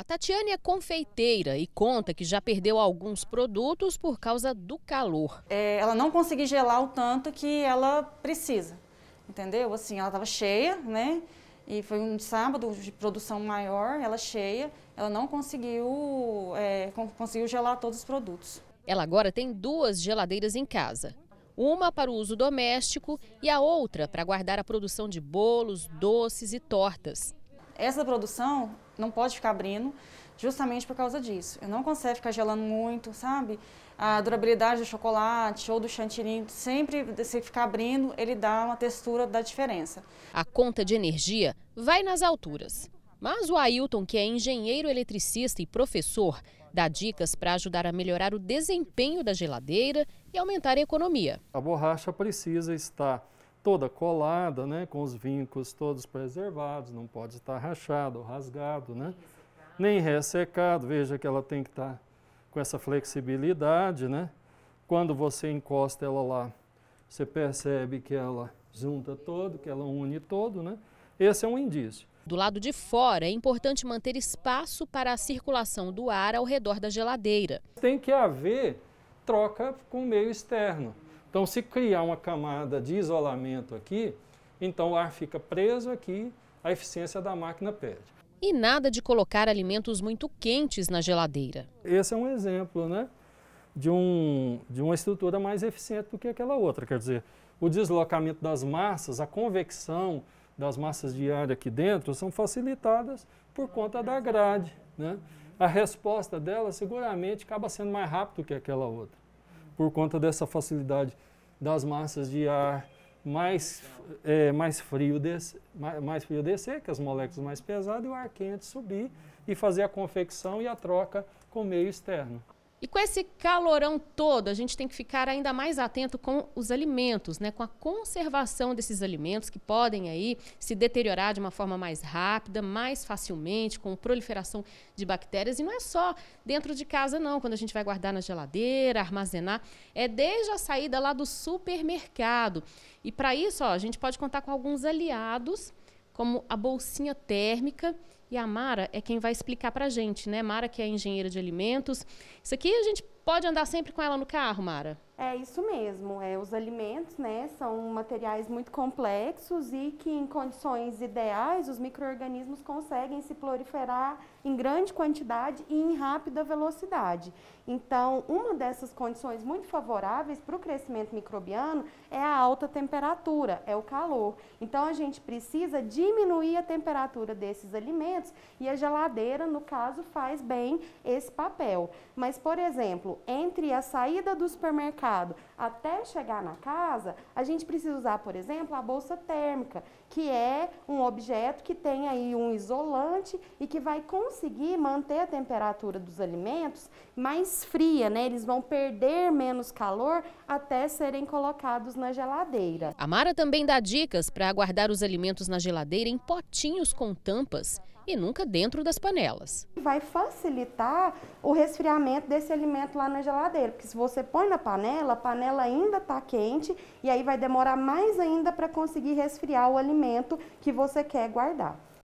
A Tatiane é confeiteira e conta que já perdeu alguns produtos por causa do calor. É, ela não conseguiu gelar o tanto que ela precisa, entendeu? Assim, ela estava cheia, né? E foi um sábado de produção maior, ela cheia, ela não conseguiu, é, conseguiu gelar todos os produtos. Ela agora tem duas geladeiras em casa. Uma para o uso doméstico e a outra para guardar a produção de bolos, doces e tortas essa produção não pode ficar abrindo justamente por causa disso. Eu não consigo ficar gelando muito, sabe? A durabilidade do chocolate ou do chantilly, sempre se ficar abrindo, ele dá uma textura da diferença. A conta de energia vai nas alturas. Mas o Ailton, que é engenheiro eletricista e professor, dá dicas para ajudar a melhorar o desempenho da geladeira e aumentar a economia. A borracha precisa estar toda colada, né, com os vincos todos preservados, não pode estar rachado rasgado, né? Ressecado. nem ressecado. Veja que ela tem que estar com essa flexibilidade. Né? Quando você encosta ela lá, você percebe que ela junta todo, que ela une todo. Né? Esse é um indício. Do lado de fora, é importante manter espaço para a circulação do ar ao redor da geladeira. Tem que haver troca com o meio externo. Então, se criar uma camada de isolamento aqui, então o ar fica preso aqui, a eficiência da máquina perde. E nada de colocar alimentos muito quentes na geladeira. Esse é um exemplo, né? De, um, de uma estrutura mais eficiente do que aquela outra. Quer dizer, o deslocamento das massas, a convecção das massas de ar aqui dentro são facilitadas por conta da grade. Né? A resposta dela seguramente acaba sendo mais rápido que aquela outra por conta dessa facilidade das massas de ar mais, é, mais, frio, des, mais, mais frio descer, que as moléculas mais pesadas, e o ar quente subir e fazer a confecção e a troca com o meio externo. E com esse calorão todo, a gente tem que ficar ainda mais atento com os alimentos, né? com a conservação desses alimentos que podem aí se deteriorar de uma forma mais rápida, mais facilmente, com proliferação de bactérias. E não é só dentro de casa, não, quando a gente vai guardar na geladeira, armazenar. É desde a saída lá do supermercado. E para isso, ó, a gente pode contar com alguns aliados como a bolsinha térmica. E a Mara é quem vai explicar para a gente, né? Mara, que é engenheira de alimentos. Isso aqui a gente pode andar sempre com ela no carro, Mara? É isso mesmo. É, os alimentos, né, são materiais muito complexos e que, em condições ideais, os micro-organismos conseguem se proliferar em grande quantidade e em rápida velocidade. Então, uma dessas condições muito favoráveis para o crescimento microbiano é a alta temperatura, é o calor. Então, a gente precisa diminuir a temperatura desses alimentos e a geladeira, no caso, faz bem esse papel. Mas, por exemplo, entre a saída do supermercado até chegar na casa, a gente precisa usar, por exemplo, a bolsa térmica, que é um objeto que tem aí um isolante e que vai com conseguir manter a temperatura dos alimentos mais fria, né? Eles vão perder menos calor até serem colocados na geladeira. A Mara também dá dicas para guardar os alimentos na geladeira em potinhos com tampas e nunca dentro das panelas. Vai facilitar o resfriamento desse alimento lá na geladeira, porque se você põe na panela, a panela ainda está quente e aí vai demorar mais ainda para conseguir resfriar o alimento que você quer guardar.